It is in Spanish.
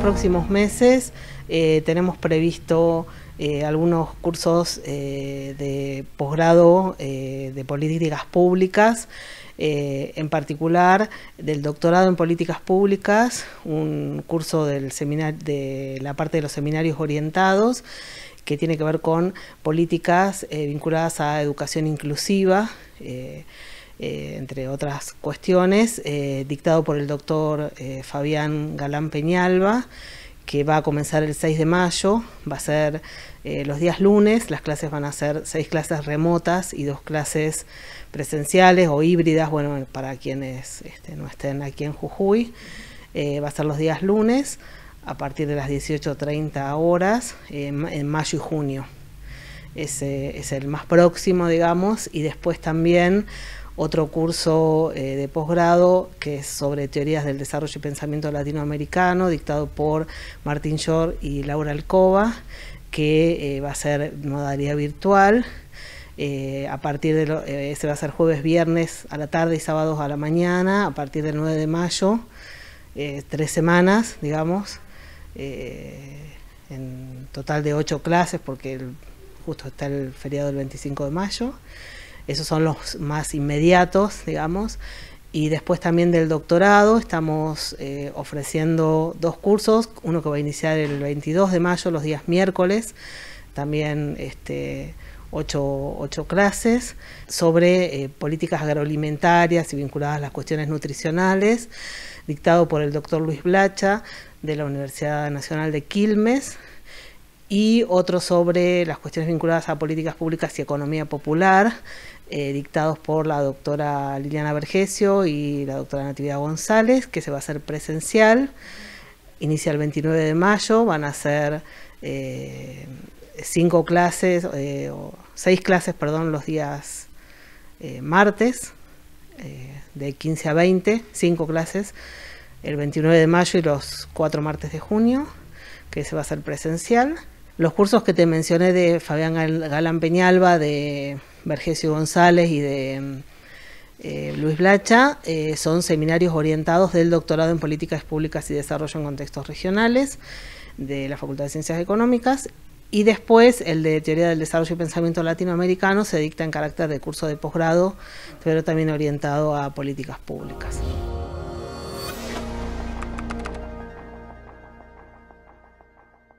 próximos meses eh, tenemos previsto eh, algunos cursos eh, de posgrado de políticas públicas, en particular del doctorado en políticas públicas, un curso del de la parte de los seminarios orientados que tiene que ver con políticas vinculadas a educación inclusiva. Eh, entre otras cuestiones, eh, dictado por el doctor eh, Fabián Galán Peñalba, que va a comenzar el 6 de mayo, va a ser los días lunes, las clases van a ser seis clases remotas y dos clases presenciales o híbridas, bueno, para quienes este, no estén aquí en Jujuy, va a ser los días lunes a partir de las 18.30 horas en mayo y junio. Ese es el más próximo, digamos, y después también otro curso eh, de posgrado que es sobre teorías del desarrollo y pensamiento latinoamericano, dictado por Martín Short y Laura Alcoba, que eh, va a ser modalidad virtual. Eh, a partir de va a ser jueves, viernes a la tarde y sábados a la mañana, a partir del 9 de mayo, tres semanas, digamos, en total de ocho clases, porque justo está el feriado del 25 de mayo. Esos son los más inmediatos, digamos. Y después también del doctorado estamos eh, ofreciendo dos cursos, uno que va a iniciar el 22 de mayo, los días miércoles, también este, ocho, clases sobre eh, políticas agroalimentarias y vinculadas a las cuestiones nutricionales, dictado por el doctor Luis Blacha de la Universidad Nacional de Quilmes, y otro sobre las cuestiones vinculadas a políticas públicas y economía popular, eh, dictados por la doctora Liliana Bergesio y la doctora Natividad González, que se va a hacer presencial. Inicia el 29 de mayo, van a ser eh, cinco clases, eh, o seis clases, perdón, los días martes, de 15 a 20, cinco clases, el 29 de mayo y los cuatro martes de junio, que se va a hacer presencial. Los cursos que te mencioné de Fabián Galán Peñalba, de Vergesio González y de eh, Luis Blacha, eh, son seminarios orientados del doctorado en políticas públicas y desarrollo en contextos regionales de la Facultad de Ciencias Económicas. Y después el de Teoría del Desarrollo y Pensamiento Latinoamericano se dicta en carácter de curso de posgrado, pero también orientado a políticas públicas.